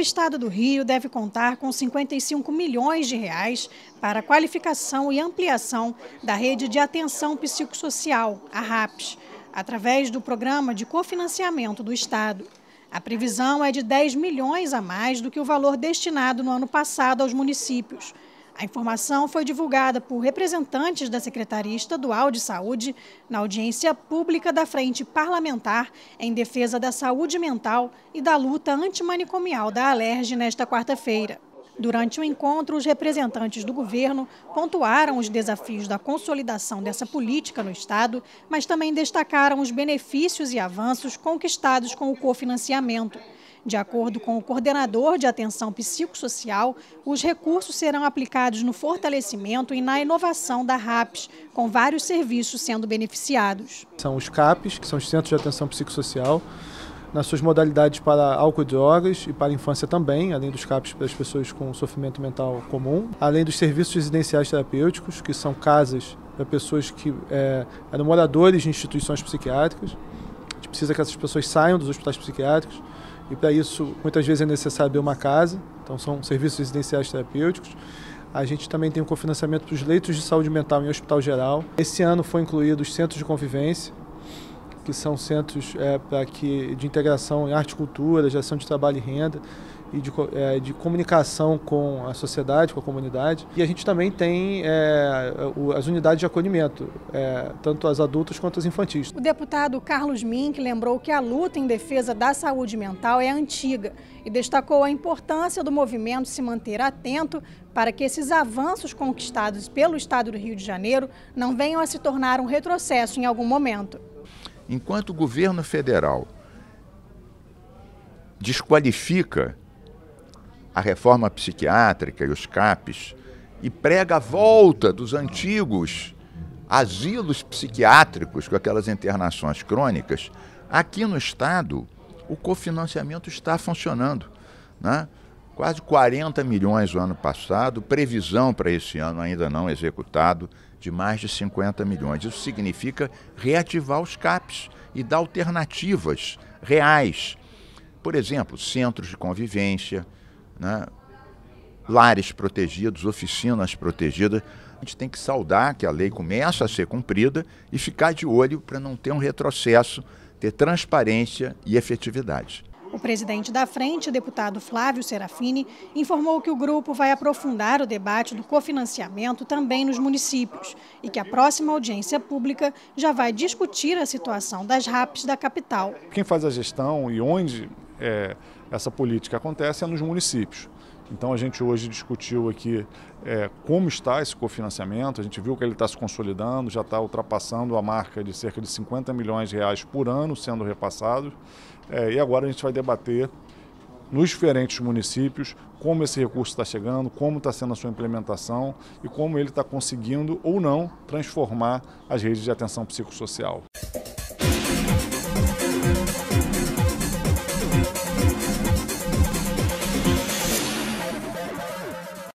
Estado do Rio deve contar com 55 milhões de reais para qualificação e ampliação da rede de atenção psicossocial, a RAPS, através do programa de cofinanciamento do Estado. A previsão é de 10 milhões a mais do que o valor destinado no ano passado aos municípios. A informação foi divulgada por representantes da Secretaria Estadual de Saúde na audiência pública da Frente Parlamentar em Defesa da Saúde Mental e da Luta Antimanicomial da Alerj nesta quarta-feira. Durante o encontro, os representantes do governo pontuaram os desafios da consolidação dessa política no Estado, mas também destacaram os benefícios e avanços conquistados com o cofinanciamento. De acordo com o coordenador de atenção psicossocial, os recursos serão aplicados no fortalecimento e na inovação da RAPS, com vários serviços sendo beneficiados. São os CAPs, que são os Centros de Atenção Psicossocial, nas suas modalidades para álcool e drogas e para a infância também, além dos CAPs para as pessoas com sofrimento mental comum, além dos serviços residenciais terapêuticos, que são casas para pessoas que é, eram moradores de instituições psiquiátricas. A gente precisa que essas pessoas saiam dos hospitais psiquiátricos e para isso muitas vezes é necessário abrir uma casa, então são serviços residenciais terapêuticos. A gente também tem o um cofinanciamento para os leitos de saúde mental em hospital geral. Esse ano foi incluído os centros de convivência, que são centros é, eh, para que de integração em arte e cultura, geração de trabalho e renda, e de, é, de, comunicação com a sociedade, com a comunidade. E a gente também tem é, as unidades de acolhimento, é, tanto as adultas quanto as infantis. O deputado Carlos Mink lembrou que a luta em defesa da saúde mental é antiga e destacou a importância do movimento se manter atento para que esses avanços conquistados pelo Estado do Rio de Janeiro não venham a se tornar um retrocesso em algum momento. Enquanto o governo federal desqualifica a reforma psiquiátrica e os CAPs e prega a volta dos antigos asilos psiquiátricos com aquelas internações crônicas, aqui no Estado o cofinanciamento está funcionando. Né? Quase 40 milhões no ano passado, previsão para esse ano ainda não executado, de mais de 50 milhões. Isso significa reativar os CAPs e dar alternativas reais. Por exemplo, centros de convivência, né? lares protegidos, oficinas protegidas. A gente tem que saudar que a lei começa a ser cumprida e ficar de olho para não ter um retrocesso, ter transparência e efetividade. O presidente da frente, deputado Flávio Serafini, informou que o grupo vai aprofundar o debate do cofinanciamento também nos municípios e que a próxima audiência pública já vai discutir a situação das RAPs da capital. Quem faz a gestão e onde é, essa política acontece é nos municípios. Então a gente hoje discutiu aqui é, como está esse cofinanciamento, a gente viu que ele está se consolidando, já está ultrapassando a marca de cerca de 50 milhões de reais por ano sendo repassados. É, e agora a gente vai debater nos diferentes municípios como esse recurso está chegando, como está sendo a sua implementação e como ele está conseguindo ou não transformar as redes de atenção psicossocial.